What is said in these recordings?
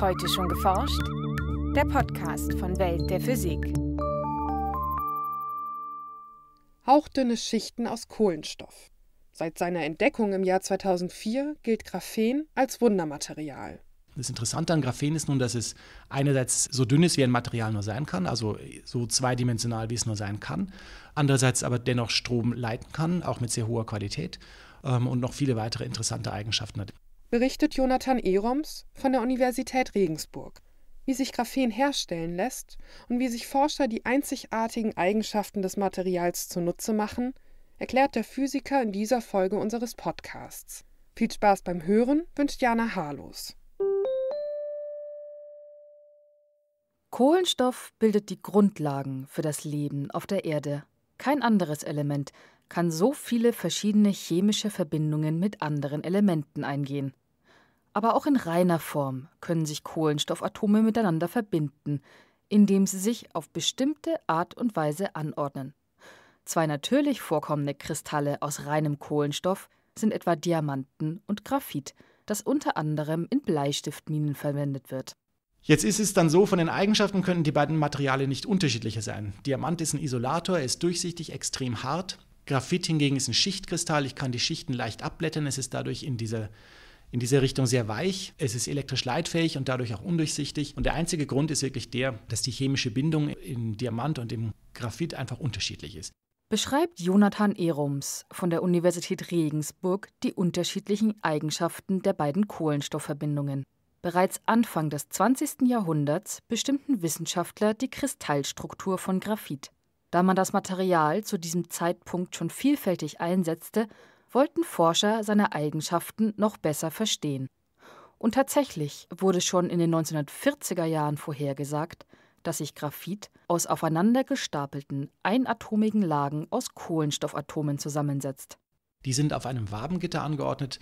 Heute schon geforscht? Der Podcast von Welt der Physik. Hauchdünne Schichten aus Kohlenstoff. Seit seiner Entdeckung im Jahr 2004 gilt Graphen als Wundermaterial. Das Interessante an Graphen ist nun, dass es einerseits so dünn ist, wie ein Material nur sein kann, also so zweidimensional, wie es nur sein kann, andererseits aber dennoch Strom leiten kann, auch mit sehr hoher Qualität ähm, und noch viele weitere interessante Eigenschaften hat berichtet Jonathan Eroms von der Universität Regensburg, wie sich Graphen herstellen lässt und wie sich Forscher die einzigartigen Eigenschaften des Materials zunutze machen, erklärt der Physiker in dieser Folge unseres Podcasts. Viel Spaß beim Hören wünscht Jana Harlos. Kohlenstoff bildet die Grundlagen für das Leben auf der Erde. Kein anderes Element kann so viele verschiedene chemische Verbindungen mit anderen Elementen eingehen aber auch in reiner Form können sich Kohlenstoffatome miteinander verbinden, indem sie sich auf bestimmte Art und Weise anordnen. Zwei natürlich vorkommende Kristalle aus reinem Kohlenstoff sind etwa Diamanten und Graphit, das unter anderem in Bleistiftminen verwendet wird. Jetzt ist es dann so, von den Eigenschaften könnten die beiden Materialien nicht unterschiedlicher sein. Diamant ist ein Isolator, er ist durchsichtig, extrem hart. Graphit hingegen ist ein Schichtkristall, ich kann die Schichten leicht abblättern, es ist dadurch in dieser in dieser Richtung sehr weich. Es ist elektrisch leitfähig und dadurch auch undurchsichtig. Und der einzige Grund ist wirklich der, dass die chemische Bindung im Diamant und im Graphit einfach unterschiedlich ist. Beschreibt Jonathan Erums von der Universität Regensburg die unterschiedlichen Eigenschaften der beiden Kohlenstoffverbindungen. Bereits Anfang des 20. Jahrhunderts bestimmten Wissenschaftler die Kristallstruktur von Graphit. Da man das Material zu diesem Zeitpunkt schon vielfältig einsetzte, wollten Forscher seine Eigenschaften noch besser verstehen. Und tatsächlich wurde schon in den 1940er Jahren vorhergesagt, dass sich Graphit aus aufeinandergestapelten einatomigen Lagen aus Kohlenstoffatomen zusammensetzt. Die sind auf einem Wabengitter angeordnet.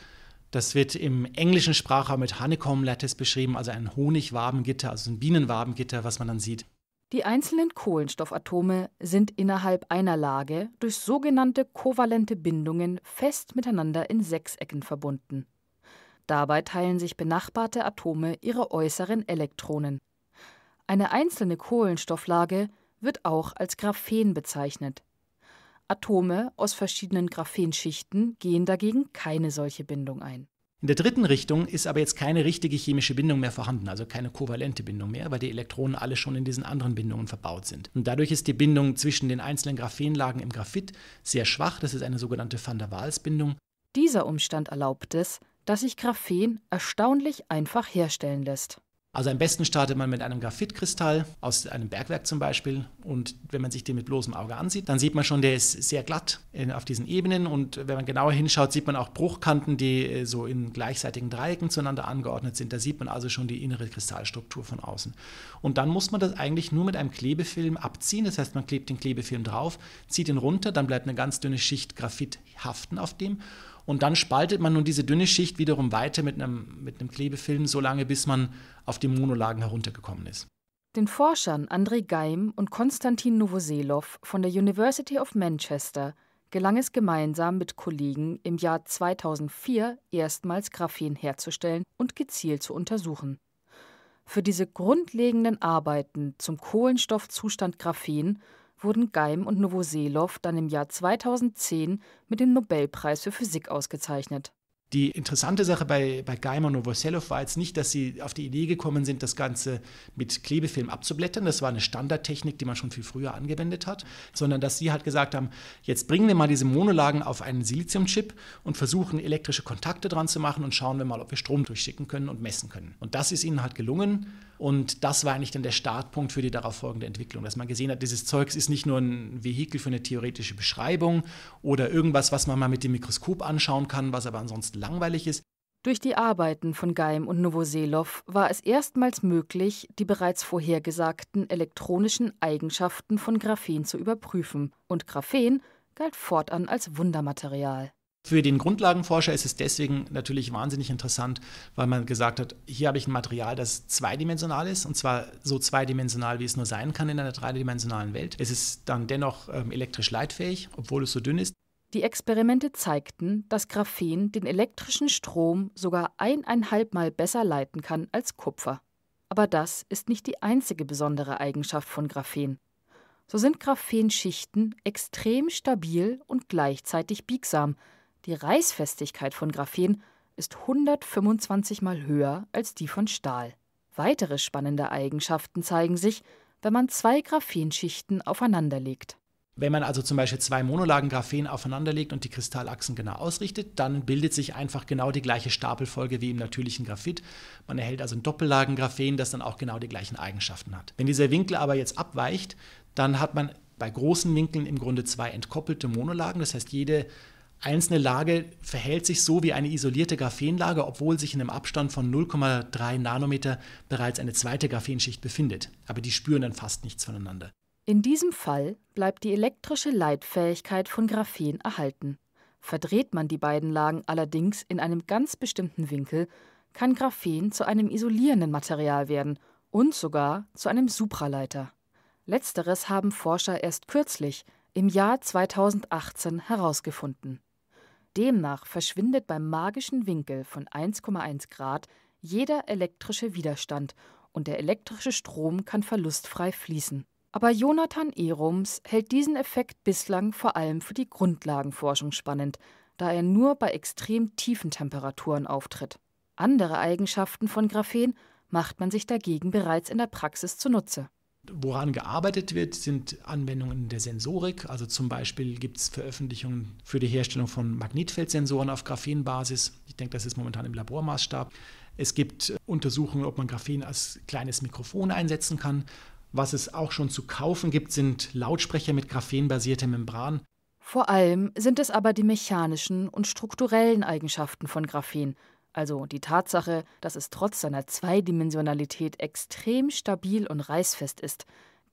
Das wird im englischen Sprachraum mit Honeycomb Lattice beschrieben, also ein Honigwabengitter, also ein Bienenwabengitter, was man dann sieht. Die einzelnen Kohlenstoffatome sind innerhalb einer Lage durch sogenannte kovalente Bindungen fest miteinander in Sechsecken verbunden. Dabei teilen sich benachbarte Atome ihre äußeren Elektronen. Eine einzelne Kohlenstofflage wird auch als Graphen bezeichnet. Atome aus verschiedenen Graphenschichten gehen dagegen keine solche Bindung ein in der dritten Richtung ist aber jetzt keine richtige chemische Bindung mehr vorhanden, also keine kovalente Bindung mehr, weil die Elektronen alle schon in diesen anderen Bindungen verbaut sind. Und dadurch ist die Bindung zwischen den einzelnen Graphenlagen im Graphit sehr schwach, das ist eine sogenannte Van der Waals-Bindung. Dieser Umstand erlaubt es, dass sich Graphen erstaunlich einfach herstellen lässt. Also am besten startet man mit einem Graphitkristall aus einem Bergwerk zum Beispiel. Und wenn man sich den mit bloßem Auge ansieht, dann sieht man schon, der ist sehr glatt in, äh, auf diesen Ebenen. Und wenn man genauer hinschaut, sieht man auch Bruchkanten, die äh, so in gleichseitigen Dreiecken zueinander angeordnet sind. Da sieht man also schon die innere Kristallstruktur von außen. Und dann muss man das eigentlich nur mit einem Klebefilm abziehen. Das heißt, man klebt den Klebefilm drauf, zieht ihn runter, dann bleibt eine ganz dünne Schicht Graphit haften auf dem. Und dann spaltet man nun diese dünne Schicht wiederum weiter mit einem, mit einem Klebefilm so lange, bis man auf den Monolagen heruntergekommen ist. Den Forschern André Geim und Konstantin Novoselov von der University of Manchester gelang es gemeinsam mit Kollegen im Jahr 2004 erstmals Graphen herzustellen und gezielt zu untersuchen. Für diese grundlegenden Arbeiten zum Kohlenstoffzustand Graphen wurden Geim und Novoselov dann im Jahr 2010 mit dem Nobelpreis für Physik ausgezeichnet. Die interessante Sache bei, bei Geimer und Novoselov war jetzt nicht, dass sie auf die Idee gekommen sind, das Ganze mit Klebefilm abzublättern. Das war eine Standardtechnik, die man schon viel früher angewendet hat, sondern dass sie halt gesagt haben, jetzt bringen wir mal diese Monolagen auf einen Siliziumchip und versuchen elektrische Kontakte dran zu machen und schauen wir mal, ob wir Strom durchschicken können und messen können. Und das ist ihnen halt gelungen und das war eigentlich dann der Startpunkt für die darauf folgende Entwicklung, dass man gesehen hat, dieses Zeugs ist nicht nur ein Vehikel für eine theoretische Beschreibung oder irgendwas, was man mal mit dem Mikroskop anschauen kann, was aber ansonsten langweilig ist. Durch die Arbeiten von Geim und Novoselov war es erstmals möglich, die bereits vorhergesagten elektronischen Eigenschaften von Graphen zu überprüfen. Und Graphen galt fortan als Wundermaterial. Für den Grundlagenforscher ist es deswegen natürlich wahnsinnig interessant, weil man gesagt hat, hier habe ich ein Material, das zweidimensional ist, und zwar so zweidimensional, wie es nur sein kann in einer dreidimensionalen Welt. Es ist dann dennoch ähm, elektrisch leitfähig, obwohl es so dünn ist. Die Experimente zeigten, dass Graphen den elektrischen Strom sogar eineinhalb Mal besser leiten kann als Kupfer. Aber das ist nicht die einzige besondere Eigenschaft von Graphen. So sind Graphenschichten extrem stabil und gleichzeitig biegsam – die Reißfestigkeit von Graphen ist 125 mal höher als die von Stahl. Weitere spannende Eigenschaften zeigen sich, wenn man zwei Graphenschichten aufeinanderlegt. Wenn man also zum Beispiel zwei Monolagen Graphen aufeinanderlegt und die Kristallachsen genau ausrichtet, dann bildet sich einfach genau die gleiche Stapelfolge wie im natürlichen Graphit. Man erhält also ein Doppellagen Graphen, das dann auch genau die gleichen Eigenschaften hat. Wenn dieser Winkel aber jetzt abweicht, dann hat man bei großen Winkeln im Grunde zwei entkoppelte Monolagen. Das heißt, jede einzelne Lage verhält sich so wie eine isolierte Graphenlage, obwohl sich in einem Abstand von 0,3 Nanometer bereits eine zweite Graphenschicht befindet. Aber die spüren dann fast nichts voneinander. In diesem Fall bleibt die elektrische Leitfähigkeit von Graphen erhalten. Verdreht man die beiden Lagen allerdings in einem ganz bestimmten Winkel, kann Graphen zu einem isolierenden Material werden und sogar zu einem Supraleiter. Letzteres haben Forscher erst kürzlich, im Jahr 2018, herausgefunden. Demnach verschwindet beim magischen Winkel von 1,1 Grad jeder elektrische Widerstand und der elektrische Strom kann verlustfrei fließen. Aber Jonathan Eroms hält diesen Effekt bislang vor allem für die Grundlagenforschung spannend, da er nur bei extrem tiefen Temperaturen auftritt. Andere Eigenschaften von Graphen macht man sich dagegen bereits in der Praxis zunutze. Woran gearbeitet wird, sind Anwendungen der Sensorik. Also zum Beispiel gibt es Veröffentlichungen für die Herstellung von Magnetfeldsensoren auf Graphenbasis. Ich denke, das ist momentan im Labormaßstab. Es gibt äh, Untersuchungen, ob man Graphen als kleines Mikrofon einsetzen kann. Was es auch schon zu kaufen gibt, sind Lautsprecher mit graphenbasierter Membran. Vor allem sind es aber die mechanischen und strukturellen Eigenschaften von Graphen, also die Tatsache, dass es trotz seiner Zweidimensionalität extrem stabil und reißfest ist,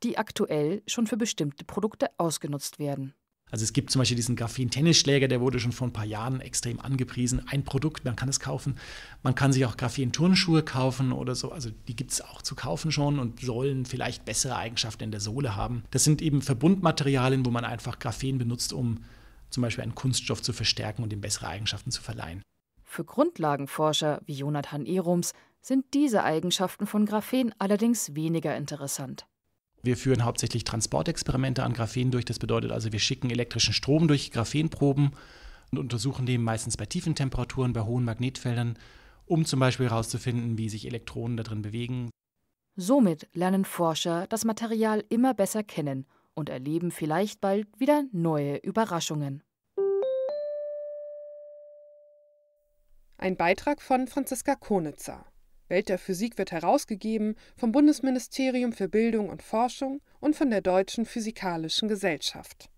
die aktuell schon für bestimmte Produkte ausgenutzt werden. Also es gibt zum Beispiel diesen Graphen-Tennisschläger, der wurde schon vor ein paar Jahren extrem angepriesen. Ein Produkt, man kann es kaufen. Man kann sich auch Graphen-Turnschuhe kaufen oder so. Also die gibt es auch zu kaufen schon und sollen vielleicht bessere Eigenschaften in der Sohle haben. Das sind eben Verbundmaterialien, wo man einfach Graphen benutzt, um zum Beispiel einen Kunststoff zu verstärken und ihm bessere Eigenschaften zu verleihen. Für Grundlagenforscher wie Jonathan Ehrums sind diese Eigenschaften von Graphen allerdings weniger interessant. Wir führen hauptsächlich Transportexperimente an Graphen durch. Das bedeutet also, wir schicken elektrischen Strom durch Graphenproben und untersuchen den meistens bei tiefen Temperaturen, bei hohen Magnetfeldern, um zum Beispiel herauszufinden, wie sich Elektronen darin bewegen. Somit lernen Forscher das Material immer besser kennen und erleben vielleicht bald wieder neue Überraschungen. Ein Beitrag von Franziska Konitzer. Welt der Physik wird herausgegeben vom Bundesministerium für Bildung und Forschung und von der Deutschen Physikalischen Gesellschaft.